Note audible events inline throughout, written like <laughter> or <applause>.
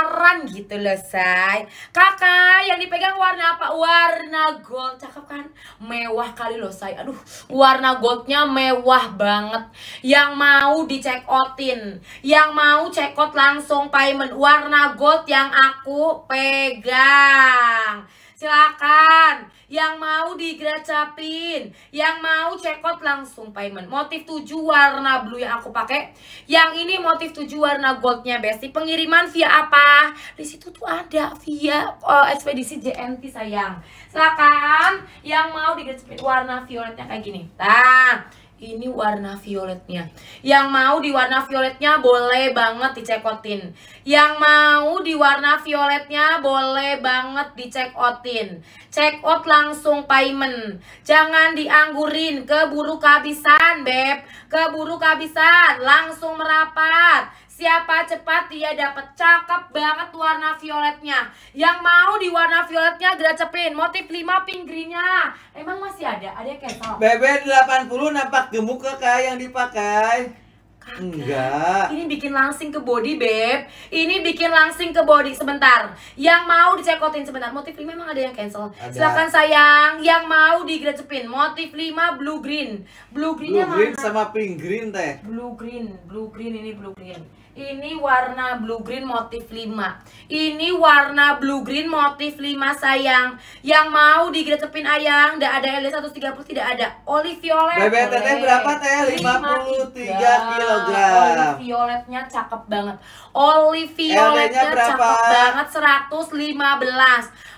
transparan gitu loh say kakak yang dipegang warna apa warna gold cakep kan mewah kali loh say aduh warna goldnya mewah banget yang mau di check outin yang mau check out langsung payment warna gold yang aku pegang silakan yang mau digracapin, yang mau cekot langsung payment. Motif 7 warna blue yang aku pakai. Yang ini motif 7 warna goldnya Besti. Pengiriman via apa? Di situ tuh ada via uh, ekspedisi JNT sayang. Silakan yang mau digracapin warna violetnya kayak gini. Nah, ini warna violetnya. Yang mau di warna violetnya boleh banget dicekotin. Yang mau di warna violetnya boleh banget dicekotin. Check out langsung payment. Jangan dianggurin, keburu kehabisan, Beb. Keburu kehabisan, langsung merapat. Siapa cepat dia dapat cakep banget warna violetnya. Yang mau di warna violetnya gracepin. Motif 5 greennya Emang masih ada? Ada yang cancel? BB 80 nampak gemuk kakak yang dipakai. Enggak. Ini bikin langsing ke body, Beb. Ini bikin langsing ke body sebentar. Yang mau dicekotin sebentar. Motif lima memang ada yang cancel. Ada. Silakan sayang, yang mau digrecepin. Motif lima blue green. Blue greennya blue green mana? sama pink green teh. Blue green, blue green ini blue green ini warna blue green motif 5 Ini warna blue green motif 5 sayang Yang mau digeretepin ayang Tidak ada L130 tidak ada Olive violet Bebe teteh berapa teh? 53 kg Olive violetnya cakep banget Olive violetnya cakep banget 115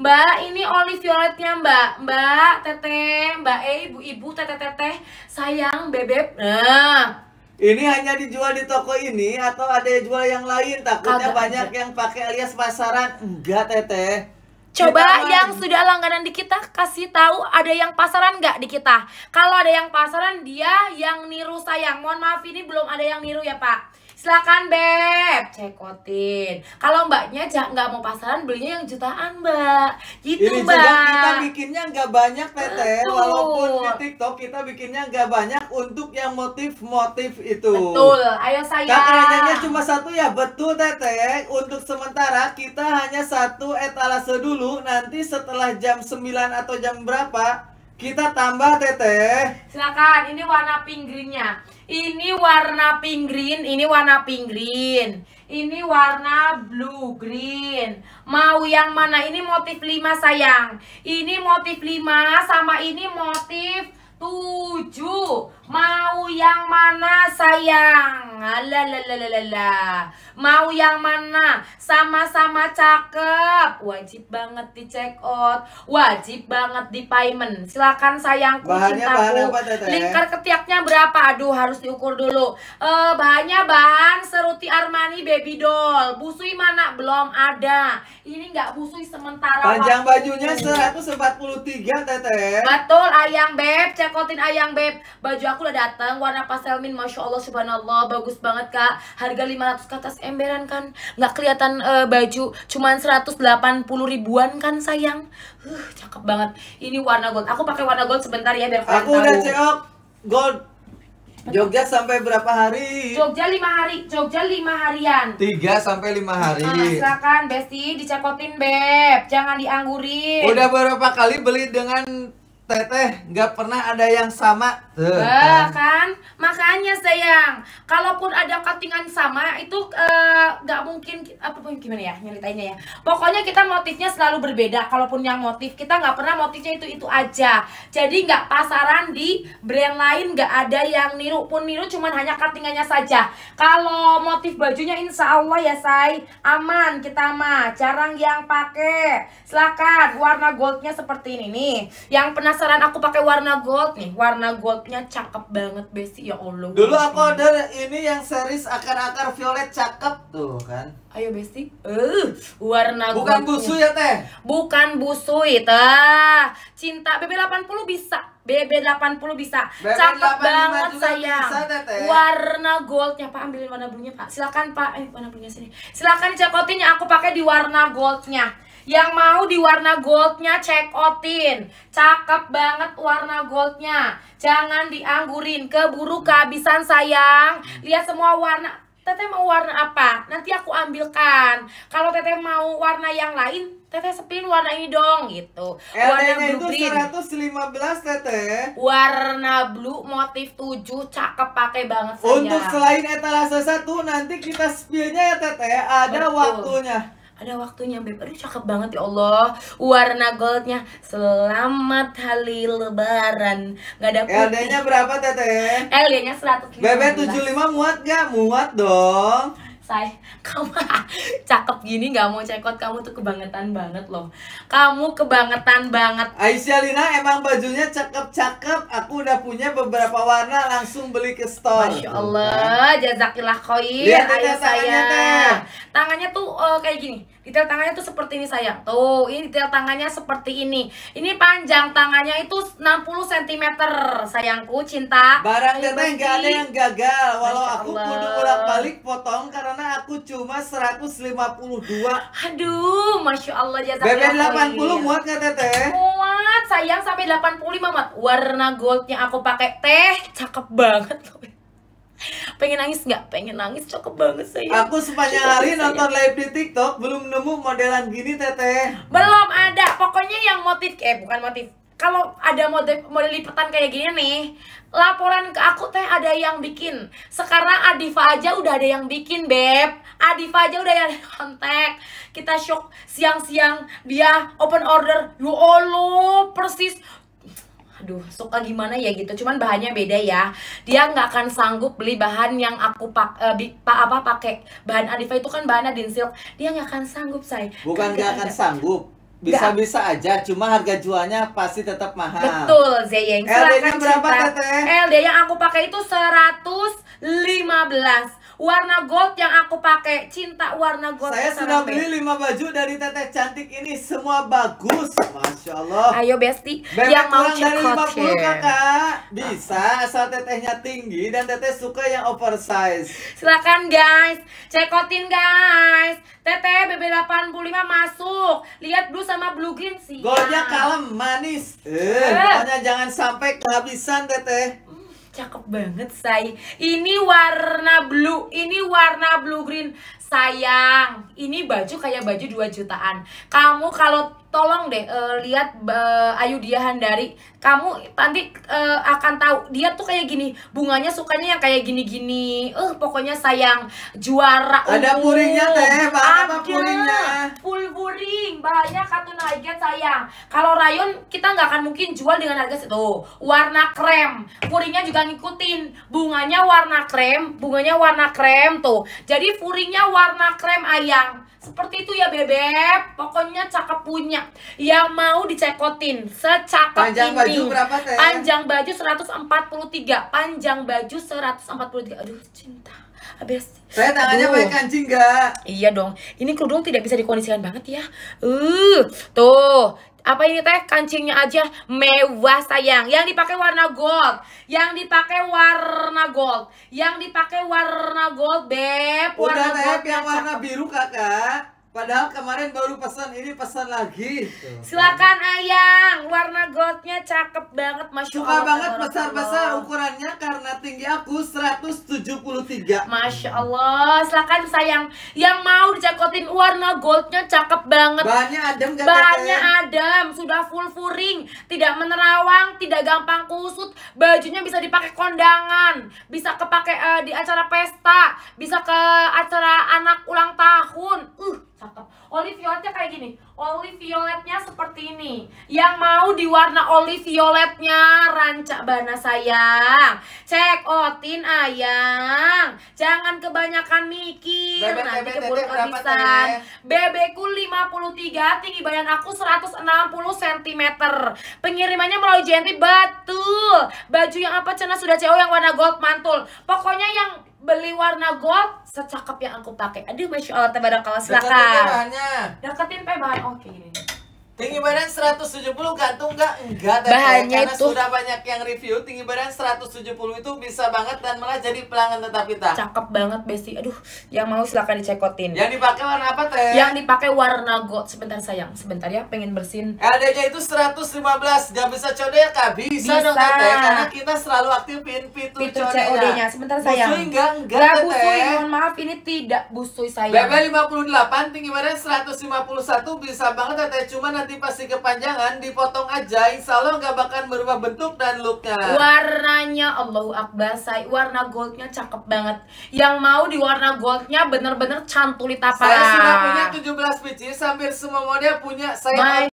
Mbak ini olive violetnya mbak Mbak teteh Mbak eh ibu-ibu teteh-teteh Sayang bebek Nah ini hanya dijual di toko ini atau ada yang jual yang lain? Takutnya Agak banyak aja. yang pakai alias pasaran. Enggak, Teteh. Coba kita yang lagi. sudah langganan di kita kasih tahu ada yang pasaran nggak di kita. Kalau ada yang pasaran dia yang niru sayang. Mohon maaf ini belum ada yang niru ya Pak silakan beb cekotin kalau mbaknya jangan nggak mau pasaran belinya yang jutaan mbak gitu Ini mbak kita bikinnya nggak banyak teteh betul. walaupun di tiktok kita bikinnya nggak banyak untuk yang motif-motif itu betul ayo saya kerennya cuma satu ya betul teteh untuk sementara kita hanya satu etalase dulu nanti setelah jam 9 atau jam berapa kita tambah teteh silakan ini warna pink greennya ini warna pink green, ini warna pink green. Ini warna blue green. Mau yang mana? Ini motif 5 sayang. Ini motif 5 sama ini motif 7. Mau yang mana sayang? Halalalalalala. Mau yang mana? Sama-sama cakep. Wajib banget di check out. Wajib banget di payment. Silakan sayangku, bahannya, cintaku. Bahan Lingkar ketiaknya berapa? Aduh, harus diukur dulu. Eh, uh, bahannya bahan seruti Armani baby doll. Busui mana? Belum ada. Ini nggak busui sementara. Panjang bajunya 143, Teteh. Betul, Ayang Beb. Cekotin Ayang Beb. Baju aku udah dateng warna pastel min. Masya Allah, subhanallah. Bagus bagus banget kak harga 500 ke atas emberan kan nggak kelihatan uh, baju cuman 180 ribuan kan sayang uh, cakep banget ini warna gold aku pakai warna gold sebentar ya biar aku tahu. udah cek gold Jogja sampai berapa hari? Jogja lima hari, Jogja lima harian. Tiga sampai lima hari. Nah, silakan Besti dicekotin beb, jangan dianggurin. Udah berapa kali beli dengan Teteh nggak pernah ada yang sama. Tuh, bah, kan? kan? Makanya sayang, kalaupun ada cuttingan sama itu eh, nggak uh, mungkin apa pun gimana ya nyeritainnya ya. Pokoknya kita motifnya selalu berbeda. Kalaupun yang motif kita nggak pernah motifnya itu itu aja. Jadi nggak pasaran di brand lain nggak ada yang niru pun niru cuman hanya cuttingannya saja. Kalau motif bajunya insya Allah ya say aman kita mah jarang yang pakai. Silakan warna goldnya seperti ini nih. Yang pernah penasaran aku pakai warna gold nih warna goldnya cakep banget besi ya allah dulu aku order ini yang series akar-akar violet cakep tuh kan ayo besi uh, warna bukan gold busui ya teh bukan busui itu cinta BB 80 bisa BB 80 bisa BB cakep banget sayang bisa, warna goldnya pak ambilin warna bulunya pak silakan pak eh warna bulunya sini silakan cekotin yang aku pakai di warna goldnya yang mau di warna goldnya check outin. Cakep banget warna goldnya. Jangan dianggurin, keburu kehabisan sayang. Lihat semua warna. Teteh mau warna apa? Nanti aku ambilkan. Kalau teteh mau warna yang lain, teteh sepin warna ini dong gitu eh, warna blue itu green 115 teteh warna blue motif 7 cakep pakai banget sayang. untuk selain etalase satu nanti kita spillnya ya teteh ada Betul. waktunya ada waktunya beb aduh cakep banget ya Allah warna goldnya selamat hari lebaran nggak ada putih LD nya berapa teteh LD nya 100 bebek 75 muat gak muat dong saya kamu <laughs> cakep gini nggak mau cekot kamu tuh kebangetan banget loh kamu kebangetan banget Aisyah Lina emang bajunya cakep-cakep aku udah punya beberapa warna langsung beli ke store Masya Allah jazakillah koi lihat ayo saya tangannya tuh uh, kayak gini detail tangannya tuh seperti ini sayang tuh ini detail tangannya seperti ini ini panjang tangannya itu 60 cm sayangku cinta barang teteh nggak ada yang gagal walau aku kudu bolak balik potong karena aku cuma 152 aduh masya Allah jasa BB 80 puluh muat gak teteh muat sayang sampai 85 muat warna goldnya aku pakai teh cakep banget pengen nangis nggak pengen nangis cakep banget saya aku sepanjang hari nonton live di TikTok belum nemu modelan gini teteh belum ada pokoknya yang motif eh bukan motif kalau ada model model lipatan kayak gini nih laporan ke aku teh ada yang bikin sekarang Adiva aja udah ada yang bikin beb Adiva aja udah yang kontak kita shock siang-siang dia open order yo all oh, persis aduh suka gimana ya gitu cuman bahannya beda ya dia nggak akan sanggup beli bahan yang aku pak uh, bi, pa, apa pakai bahan Adifa itu kan bahan Adin Silk dia nggak akan sanggup saya bukan kan nggak akan sanggup bisa-bisa aja, cuma harga jualnya pasti tetap mahal. Betul, Zeyeng. LD-nya berapa TTE? LD yang aku pakai itu 115 warna gold yang aku pakai cinta warna gold saya sudah beli lima baju dari teteh cantik ini semua bagus masya allah ayo besti Bebek yang mau kurang dari 50 puluh kakak bisa asal tetehnya tinggi dan teteh suka yang oversize silakan guys cekotin guys teteh BB 85 masuk lihat blue sama blue green sih goldnya nah. kalem manis eh, eh, pokoknya jangan sampai kehabisan teteh cakep banget say ini warna blue ini warna blue green sayang ini baju kayak baju 2 jutaan kamu kalau tolong deh uh, lihat uh, Ayu Dia Handari kamu nanti uh, akan tahu dia tuh kayak gini bunganya sukanya yang kayak gini-gini eh -gini. uh, pokoknya sayang juara ada puringnya teh banyak katun high sayang kalau rayon kita nggak akan mungkin jual dengan harga situ warna krem furingnya juga ngikutin bunganya warna krem bunganya warna krem tuh jadi furingnya warna krem ayang seperti itu ya bebek pokoknya cakep punya yang mau dicekotin secakep panjang ini baju berapa, panjang baju 143 panjang baju 143 aduh cinta habis saya tangannya pakai kancing gak? Iya dong. Ini kerudung tidak bisa dikondisikan banget ya. Uh, tuh. Apa ini teh kancingnya aja mewah sayang. Yang dipakai warna gold, yang dipakai warna gold, yang dipakai warna gold beb. Warna Udah, gold yang warna biru kakak. Padahal kemarin baru pesan, ini pesan lagi. Silakan Ayang, warna goldnya cakep banget, masya Suka Allah. banget besar-besar ukurannya karena tinggi aku 173. Masya Allah, silakan sayang. Yang mau dicakotin warna goldnya cakep banget. Bahannya adem gak Bahannya ya? adem, sudah full furing, tidak menerawang, tidak gampang kusut. Bajunya bisa dipakai kondangan, bisa kepake uh, di acara pesta, bisa ke acara anak ulang tahun. Uh, cakep olive violetnya kayak gini olive violetnya seperti ini yang mau di warna olive violetnya rancak bana sayang cek otin ayang jangan kebanyakan mikir bebek, nanti bebek, keburu kehabisan ya? bebeku 53 tinggi badan aku 160 cm pengirimannya melalui JNT betul baju yang apa cena sudah cewek yang warna gold mantul pokoknya yang beli warna gold secakap yang aku pakai. Aduh, masya Allah, tabarakallah. Silakan. Deketin bahannya. Deketin pe bahan. Oke, Tinggi badan 170 gantung nggak? Enggak, tapi Bahannya karena itu. sudah banyak yang review, tinggi badan 170 itu bisa banget dan malah jadi pelanggan tetap kita. Cakep banget, Besti. Aduh, yang mau silahkan dicekotin. Yang dipakai warna apa, Teh? Yang dipakai warna gold. Sebentar, sayang. Sebentar ya, pengen bersin. LDJ itu 115. Gak bisa ya Kak. Bisa, bisa. dong, Teh. Karena kita selalu aktifin fitur, fitur COD-nya. Sebentar, sayang. Busui enggak? Enggak, Gak busui. Mohon maaf, ini tidak busui, sayang. BB 58, tinggi badan 151. Bisa banget, Teh. cuman nanti pasti kepanjangan, dipotong aja, insya Allah nggak bakal berubah bentuk dan looknya. Warnanya Allahu Akbar, say. Warna goldnya cakep banget. Yang mau di warna goldnya bener-bener cantulit apa? Saya sudah punya 17 biji, sambil semua model punya. Saya